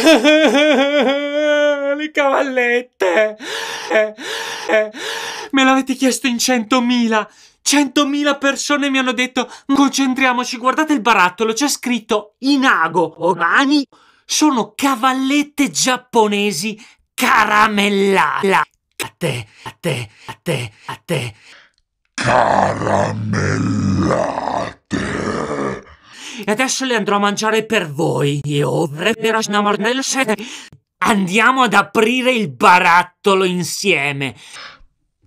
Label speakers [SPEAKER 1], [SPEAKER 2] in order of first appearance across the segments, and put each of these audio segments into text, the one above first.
[SPEAKER 1] Le cavallette! Eh, eh, me l'avete chiesto in centomila! Centomila persone mi hanno detto concentriamoci, guardate il barattolo, c'è scritto Inago Orani. Sono cavallette giapponesi caramellate. A te, a te, a te, a te. Caramellate e adesso le andrò a mangiare per voi. Io vederò una marnella Andiamo ad aprire il barattolo insieme.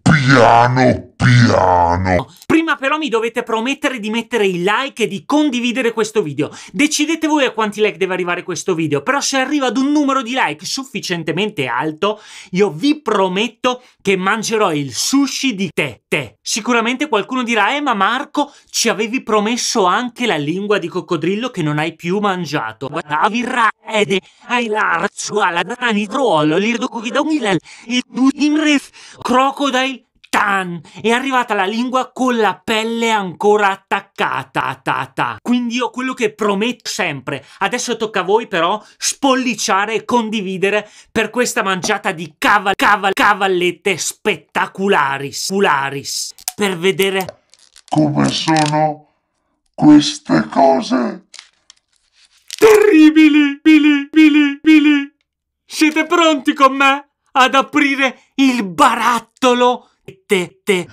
[SPEAKER 1] Piano, piano. Prima però mi dovete promettere di mettere il like e di condividere questo video. Decidete voi a quanti like deve arrivare questo video, però se arriva ad un numero di like sufficientemente alto, io vi prometto che mangerò il sushi di te, te. Sicuramente qualcuno dirà, eh ma Marco ci avevi promesso anche la lingua di coccodrillo che non hai più mangiato. Avi rede, hai l'arcio alla danitruolo, l'irdocovidonilal, il budimref, crocodile, Tan! È arrivata la lingua con la pelle ancora attaccata, ta, Quindi io quello che prometto sempre, adesso tocca a voi però spolliciare e condividere per questa mangiata di caval, caval, cavallette spettacularis, pularis, per vedere come sono queste cose terribili, bili, bili, bili. Siete pronti con me ad aprire il barattolo? te,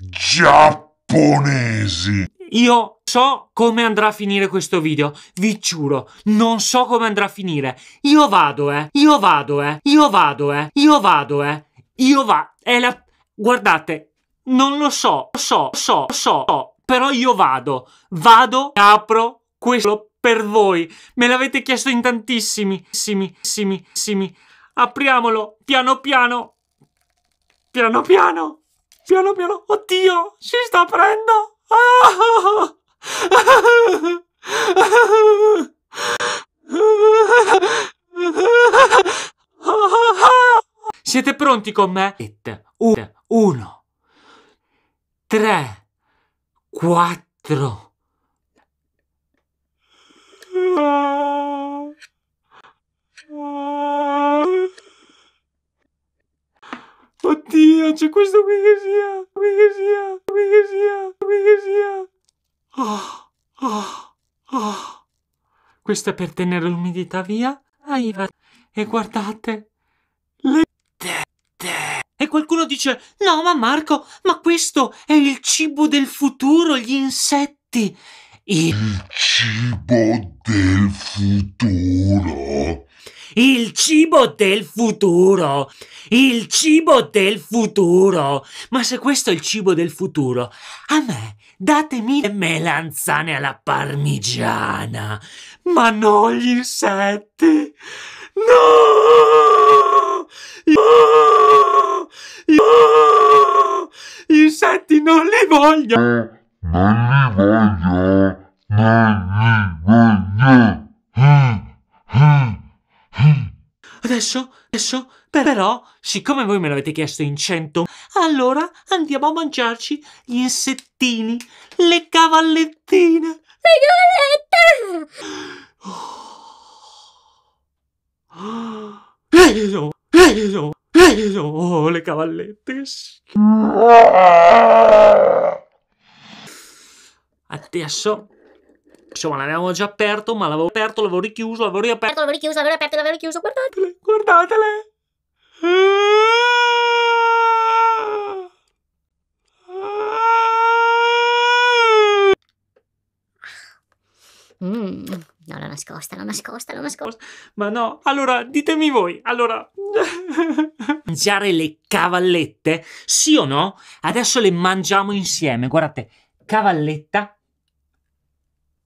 [SPEAKER 1] Giapponesi. Io so come andrà a finire questo video, vi giuro, non so come andrà a finire. Io vado, eh, io vado, eh, io vado, eh, io vado, eh, io va, è la... Guardate, non lo so, so, so, so, però io vado, vado e apro questo per voi. Me l'avete chiesto in tantissimi, simi, simi, simi. Apriamolo, piano piano, Piano piano, piano piano, oddio, si sta aprendo. Ah! Siete pronti con me? uno, tre, quattro. Ah. Ah. Oddio, c'è questo qui che sia, qui che sia, qui che sia, qui che sia. Oh, oh, oh. Questo è per tenere l'umidità via. Arriva. E guardate. Le tette. E qualcuno dice, no ma Marco, ma questo è il cibo del futuro, gli insetti. Il cibo del futuro. Il cibo del futuro. Il cibo del futuro. Ma se questo è il cibo del futuro, a me datemi le melanzane alla parmigiana. Ma no, gli insetti. No! Io... Io... Gli insetti non li voglio. Eh, non li voglio. Adesso, adesso, però, siccome voi me l'avete chiesto in cento, allora andiamo a mangiarci gli insettini, le cavallettine. Le cavallette! Oh. Oh. Oh, le cavallette. Adesso Insomma, l'avevamo già aperto, ma l'avevo aperto, l'avevo richiuso, l'avevo riaperto, l'avevo richiuso, l'avevo aperto, l'avevo richiuso. Guardatele, guardatele. Mm, no, l'ho nascosta, l'ho nascosta, l'ho nascosta. Ma no, allora ditemi voi, allora... Mangiare le cavallette, sì o no? Adesso le mangiamo insieme, guardate, cavalletta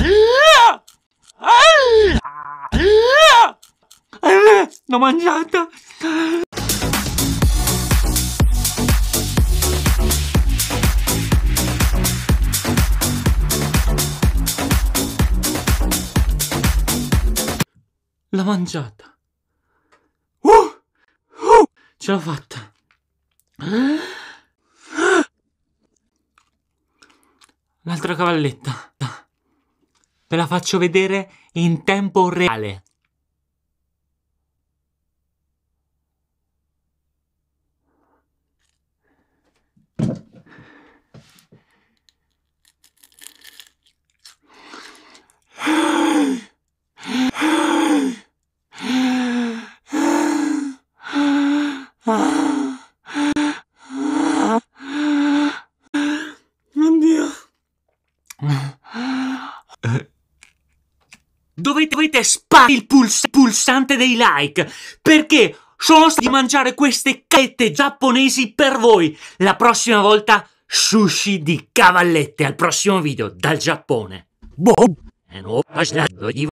[SPEAKER 1] L'ho mangiata! L'ho mangiata! Uh! Uh! Ce l'ho fatta! L'altra cavalletta! Ve la faccio vedere in tempo reale. dovete, dovete sparare il puls pulsante dei like perché sono stato di mangiare queste cacchette giapponesi per voi. La prossima volta sushi di cavallette al prossimo video dal Giappone. Boh.